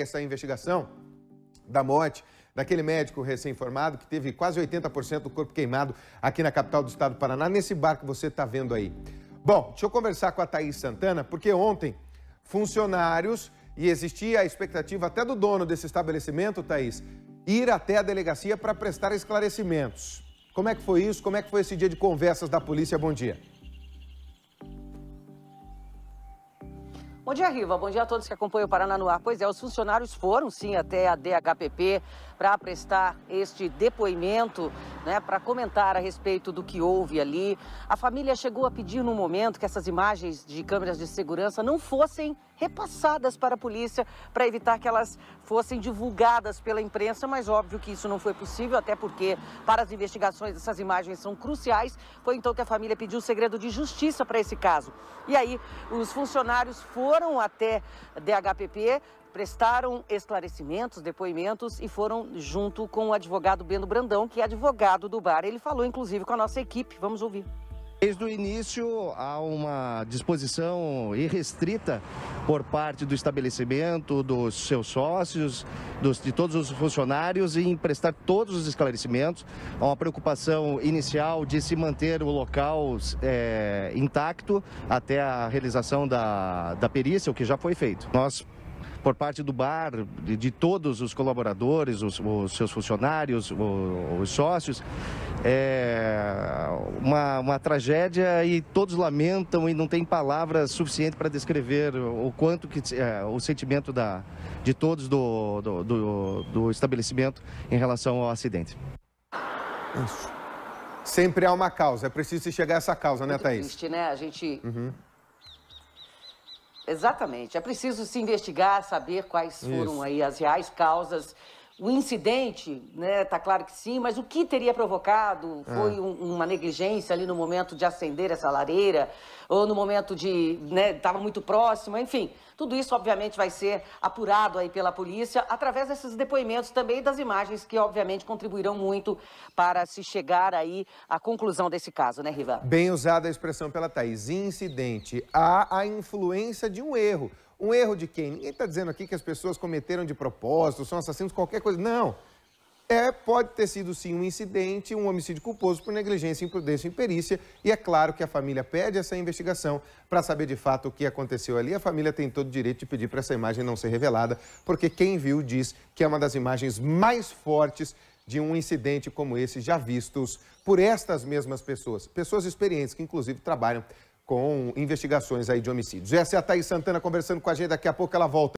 essa é investigação da morte daquele médico recém-formado que teve quase 80% do corpo queimado aqui na capital do estado do Paraná, nesse bar que você está vendo aí. Bom, deixa eu conversar com a Thaís Santana, porque ontem funcionários e existia a expectativa até do dono desse estabelecimento, Thaís, ir até a delegacia para prestar esclarecimentos. Como é que foi isso? Como é que foi esse dia de conversas da polícia? Bom dia. Bom dia, Riva. Bom dia a todos que acompanham o Paraná no ar. Pois é, os funcionários foram sim até a DHPP para prestar este depoimento, né, para comentar a respeito do que houve ali. A família chegou a pedir no momento que essas imagens de câmeras de segurança não fossem repassadas para a polícia para evitar que elas fossem divulgadas pela imprensa, mas óbvio que isso não foi possível, até porque para as investigações essas imagens são cruciais. Foi então que a família pediu o segredo de justiça para esse caso. E aí os funcionários foram até DHPP prestaram esclarecimentos, depoimentos e foram junto com o advogado Bento Brandão, que é advogado do bar. Ele falou, inclusive, com a nossa equipe. Vamos ouvir. Desde o início há uma disposição irrestrita por parte do estabelecimento, dos seus sócios, dos, de todos os funcionários em prestar todos os esclarecimentos. Há uma preocupação inicial de se manter o local é, intacto até a realização da, da perícia, o que já foi feito. Nós por parte do bar, de, de todos os colaboradores, os, os seus funcionários, os, os sócios. É uma, uma tragédia e todos lamentam e não tem palavras suficientes para descrever o quanto que é, o sentimento da, de todos do, do, do, do estabelecimento em relação ao acidente. Isso. Sempre há uma causa, é preciso chegar a essa causa, né, Muito né, Thaís? Triste, né? A gente uhum. Exatamente. É preciso se investigar, saber quais Isso. foram aí as reais causas o incidente, né, tá claro que sim, mas o que teria provocado foi é. um, uma negligência ali no momento de acender essa lareira, ou no momento de, né, tava muito próximo. enfim. Tudo isso, obviamente, vai ser apurado aí pela polícia através desses depoimentos também das imagens que, obviamente, contribuirão muito para se chegar aí à conclusão desse caso, né, Riva? Bem usada a expressão pela Thaís, incidente. Há a influência de um erro. Um erro de quem? Ninguém está dizendo aqui que as pessoas cometeram de propósito, são assassinos, qualquer coisa. Não. É, pode ter sido sim um incidente, um homicídio culposo por negligência, imprudência e imperícia. E é claro que a família pede essa investigação para saber de fato o que aconteceu ali. A família tem todo o direito de pedir para essa imagem não ser revelada, porque quem viu diz que é uma das imagens mais fortes de um incidente como esse já vistos por estas mesmas pessoas. Pessoas experientes que, inclusive, trabalham com investigações aí de homicídios. Essa é a Thaís Santana conversando com a gente. Daqui a pouco ela volta.